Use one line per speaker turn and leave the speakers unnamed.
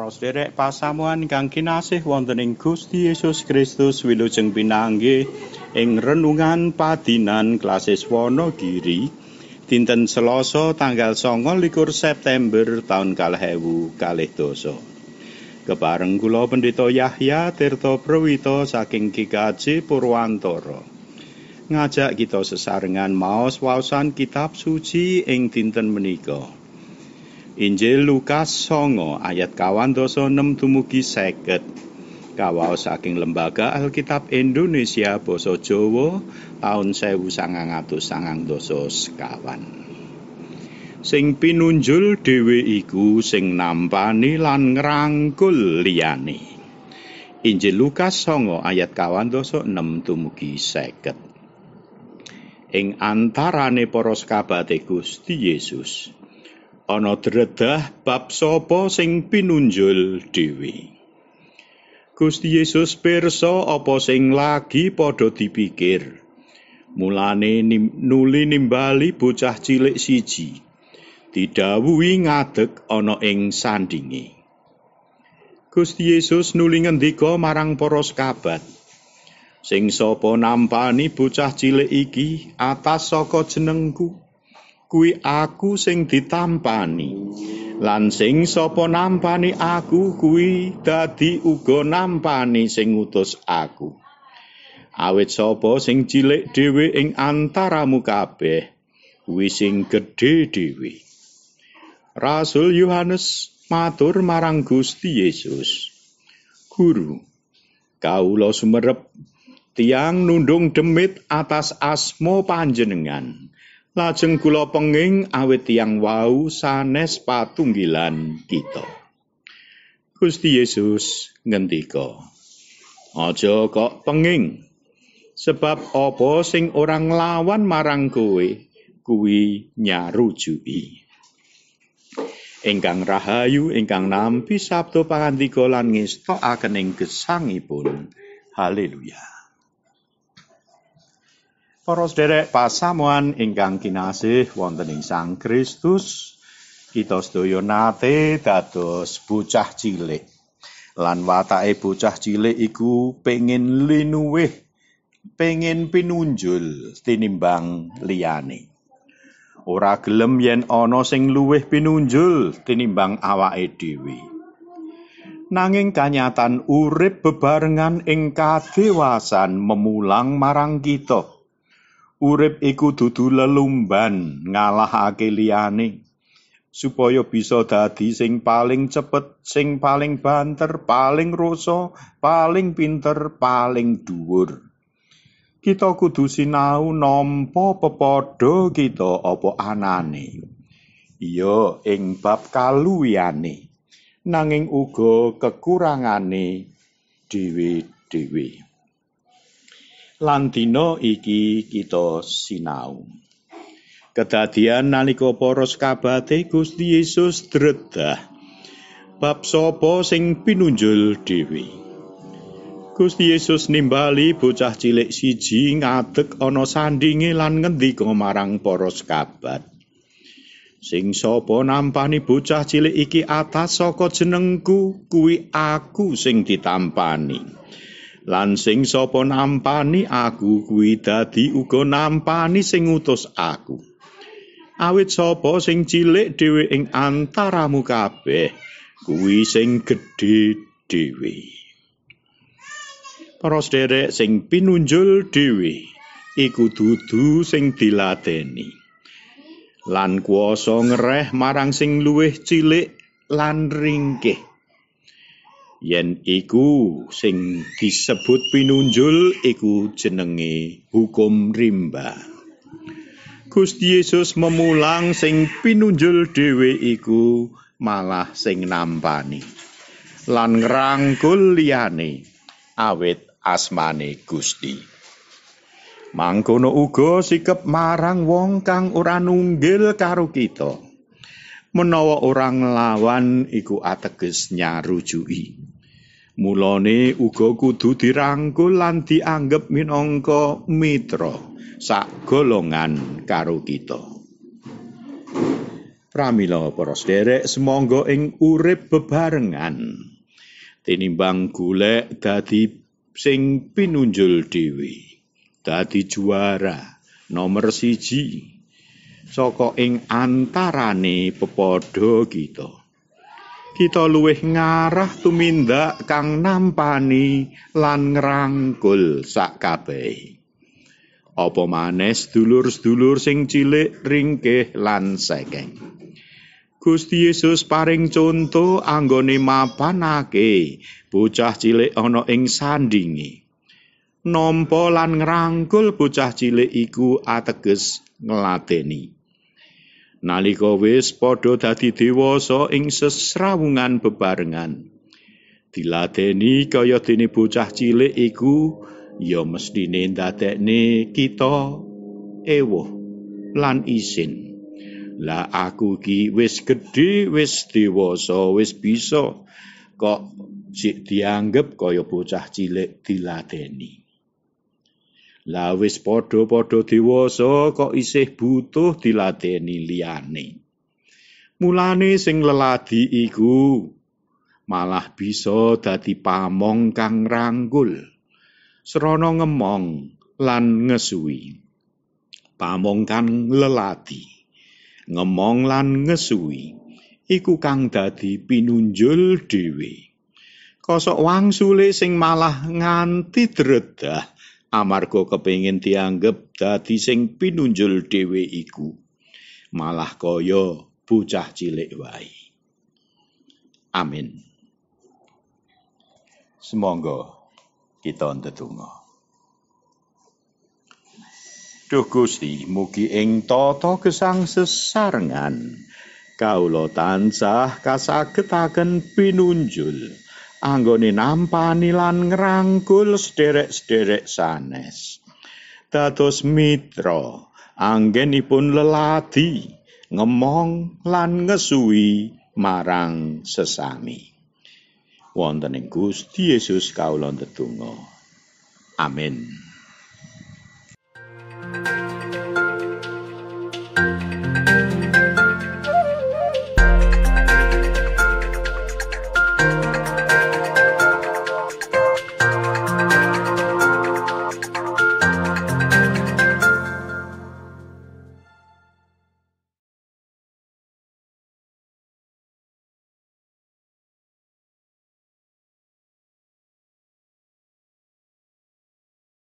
para sederek pasamuan kang kinasih wonten ing Gusti Yesus Kristus wilujeng pinanggih ing renungan padinan kelasis Wonogiri dinten Selasa tanggal 29 September taun 2020 kebareng kula pendeta Yahya Tirta Prawito saking GKJ Purwantoro ngajak kita sesarengan maos wausan kitab suci ing dinten menika. Injil Lukas 9 ayat 26 dumugi 50 kawaos saking lembaga Alkitab Indonesia basa Jawa taun 1992 sing pinunjul dhewe iku sing nampani lan ngrangkul liyane Injil Lukas 9 ayat 26 dumugi 50 Ing antarane para sekabate Gusti Yesus ana dredah bab sapa sing pinunjul dhewe. Gusti Yesus pirsa apa sing lagi padha dipikir. Mulane nuli nimbali bocah cilik siji. Didhawuhi ngadeg ana ing sandingi. Gusti Yesus nuli ngendika marang para sekabat. Sing sapa nampani bocah cilik iki atas saka jenengku? kuwi aku sing ditampani lan sing sapa nampani aku kuwi dadi uga nampani sing ngutus aku awit sapa sing cilik dhewe ing antaramu kabeh kuwi sing gedhe dhewe rasul yohanes matur marang gusti yesus guru kaula sumerep tiang nundung demit atas asmo panjenengan lajeng kula penging awit tiyang wau sanes patunggilan kita Gusti Yesus ngendika aja kok penging sebab apa sing orang lawan marang kowe kuwi nyarujuki Engkang rahayu ingkang nampi sabdo pangandika lan ngestokaken ing gesangipun haleluya Para sederek pasamuan ingkang kinasih wonten ing Sang Kristus, kita sedaya nate dados bocah cilik. Lan watake bocah cilik iku pengin linuwih, pengin pinunjul tinimbang liyane. Ora gelem yen ana sing luwih pinunjul tinimbang awake dhewe. Nanging kanyatan urip bebarengan ing kadewasan memulang marang kita. Urip iku dudu lelumban ngalahake liyane supaya bisa dadi sing paling cepet, sing paling banter, paling rasa, paling pinter, paling dhuwur. Kita kudu sinau nampa pepadha kita apa anane. Iya, ing bab kaluwiane nanging uga kekurangane dhewe-dhewe. Diwi lan dina iki kita sinau. Kedadian nalika para sekabate Gusti Yesus dredah bab sapa sing pinunjul dhewe. Gusti Yesus nimbali bocah cilik siji ngadeg ana sandinge lan ngendika marang para sekabat. Sing sapa nampani bocah cilik iki atas saka jenengku kuwi aku sing ditampani. lan sing sapa nampani aku kuwi dadi uga nampani sing utus aku awit sapa sing cilik dhewe ing antaramu kabeh kuwi sing gedhe dhewe para sederek sing pinunjul dhewe iku dudu sing dilateni. lan kuasa ngereh marang sing luwih cilik lan ringkih yen iku sing disebut pinunjul iku jenenge hukum rimba Gusti Yesus memulang sing pinunjul dhewe iku malah sing nampani lan ngrangkul liyane awit asmane Gusti mangkono uga sikep marang wong kang ora nunggil karo kita menawa orang lawan iku ateges nyarujuki Mulane uga kudu dirangkul lan dianggep minangka mitra sak karo kita. Pramila para sederek semangga ing urip bebarengan tinimbang golek dadi sing pinunjul dhewe, dadi juara nomor siji saka ing antarane pepodo kita. kita luwih ngarah tumindak kang nampani lan ngrangkul sak kabeh. Apa maneh dulur sedulur sing cilik ringkeh lan sekeng. Gusti Yesus paring conto anggone mapanake bocah cilik ana ing sandingi. Nampa lan ngrangkul bocah cilik iku ateges ngladeni. nalika wis padha dadi dewasa ing sesrawungan bebarengan diladeni kaya dene bocah cilik iku ya mestine ndadekne kita ewoh lan isin La aku ki wis gedhe wis dewasa wis bisa kok sik dianggep kaya bocah cilik diladeni La wis padha-padha dewasa kok isih butuh dilateni liyane. Mulane sing leladi iku malah bisa dadi pamong kang rangkul. Serana ngemong lan ngesui. Pamong kang leladi. Ngemong lan ngesui iku kang dadi pinunjul dhewe. Kosok wangsule sing malah nganti dredah amarga kepingin dianggep dadi sing pinunjul dhewe iku malah kaya bocah cilik wae amin semoga kita ndedonga Duh Gusti mugi ing tata gesang sesarengan kaula tansah kasagetaken pinunjul anggone nampani lan ngrangkul sederek-sederek sanes dados mitra anggenipun leladi Ngemong lan ngesui marang sesami wonten ing Gusti Yesus kawula ndedonga amin thank